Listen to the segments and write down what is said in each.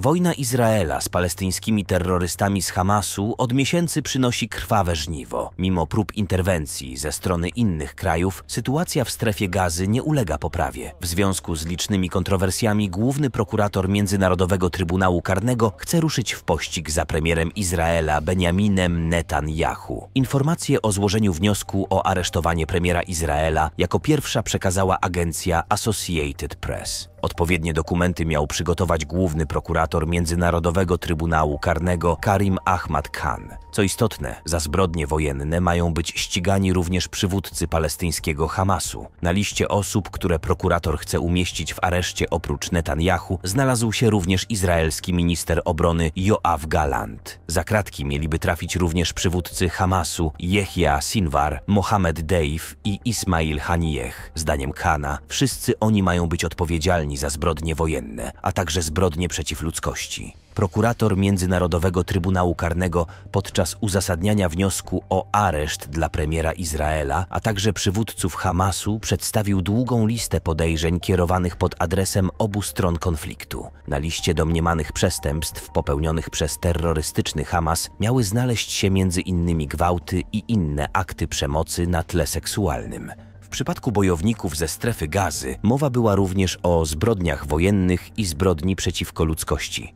Wojna Izraela z palestyńskimi terrorystami z Hamasu od miesięcy przynosi krwawe żniwo. Mimo prób interwencji ze strony innych krajów, sytuacja w strefie gazy nie ulega poprawie. W związku z licznymi kontrowersjami główny prokurator Międzynarodowego Trybunału Karnego chce ruszyć w pościg za premierem Izraela Benjaminem Netanyahu. Informacje o złożeniu wniosku o aresztowanie premiera Izraela jako pierwsza przekazała agencja Associated Press. Odpowiednie dokumenty miał przygotować główny prokurator Międzynarodowego Trybunału Karnego Karim Ahmad Khan. Co istotne, za zbrodnie wojenne mają być ścigani również przywódcy palestyńskiego Hamasu. Na liście osób, które prokurator chce umieścić w areszcie oprócz Netanyahu, znalazł się również izraelski minister obrony Joav Galant. Za kratki mieliby trafić również przywódcy Hamasu Yehia Sinwar, Mohamed Deif i Ismail Haniyeh. Zdaniem Kana, wszyscy oni mają być odpowiedzialni odpowiedzialni za zbrodnie wojenne, a także zbrodnie przeciw ludzkości. Prokurator Międzynarodowego Trybunału Karnego podczas uzasadniania wniosku o areszt dla premiera Izraela, a także przywódców Hamasu przedstawił długą listę podejrzeń kierowanych pod adresem obu stron konfliktu. Na liście domniemanych przestępstw popełnionych przez terrorystyczny Hamas miały znaleźć się między innymi gwałty i inne akty przemocy na tle seksualnym. W przypadku bojowników ze strefy gazy mowa była również o zbrodniach wojennych i zbrodni przeciwko ludzkości.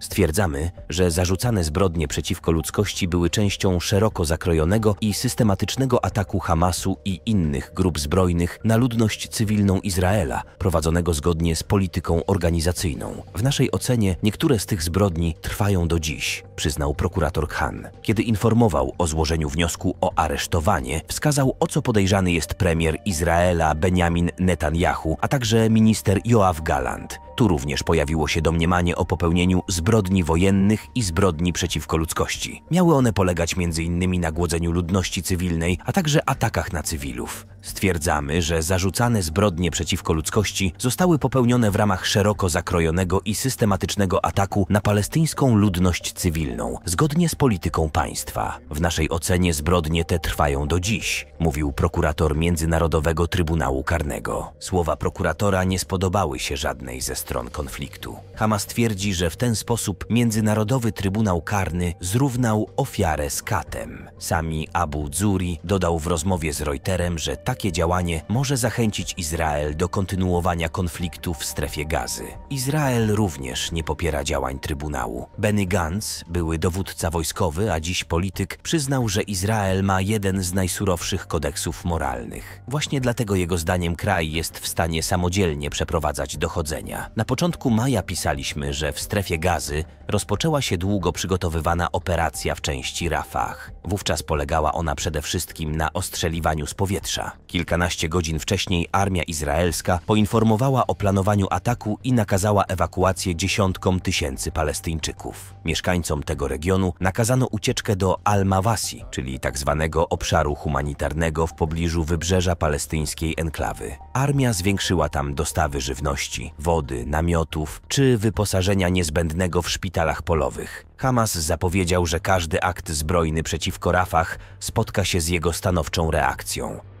Stwierdzamy, że zarzucane zbrodnie przeciwko ludzkości były częścią szeroko zakrojonego i systematycznego ataku Hamasu i innych grup zbrojnych na ludność cywilną Izraela, prowadzonego zgodnie z polityką organizacyjną. W naszej ocenie niektóre z tych zbrodni trwają do dziś, przyznał prokurator Khan. Kiedy informował o złożeniu wniosku o aresztowanie, wskazał o co podejrzany jest premier Izraela Benjamin Netanyahu, a także minister Joaf Galant. Tu również pojawiło się domniemanie o popełnieniu zbrodni wojennych i zbrodni przeciwko ludzkości. Miały one polegać m.in. na głodzeniu ludności cywilnej, a także atakach na cywilów. Stwierdzamy, że zarzucane zbrodnie przeciwko ludzkości zostały popełnione w ramach szeroko zakrojonego i systematycznego ataku na palestyńską ludność cywilną, zgodnie z polityką państwa. W naszej ocenie zbrodnie te trwają do dziś, mówił prokurator Międzynarodowego Trybunału Karnego. Słowa prokuratora nie spodobały się żadnej ze stron konfliktu. Hamas twierdzi, że w ten sposób Międzynarodowy Trybunał Karny zrównał ofiarę z katem. Sami Abu Dzuri dodał w rozmowie z Reuterem, że takie działanie może zachęcić Izrael do kontynuowania konfliktu w strefie gazy. Izrael również nie popiera działań Trybunału. Benny Gantz, były dowódca wojskowy, a dziś polityk, przyznał, że Izrael ma jeden z najsurowszych kodeksów moralnych. Właśnie dlatego jego zdaniem kraj jest w stanie samodzielnie przeprowadzać dochodzenia. Na początku maja pisaliśmy, że w strefie gazy rozpoczęła się długo przygotowywana operacja w części Rafah. Wówczas polegała ona przede wszystkim na ostrzeliwaniu z powietrza. Kilkanaście godzin wcześniej armia izraelska poinformowała o planowaniu ataku i nakazała ewakuację dziesiątkom tysięcy Palestyńczyków. Mieszkańcom tego regionu nakazano ucieczkę do Al-Mawasi, czyli tzw. Tak obszaru humanitarnego w pobliżu wybrzeża palestyńskiej enklawy. Armia zwiększyła tam dostawy żywności, wody, namiotów czy wyposażenia niezbędnego w szpitalach polowych. Hamas zapowiedział, że każdy akt zbrojny przeciwko Rafach spotka się z jego stanowczą reakcją.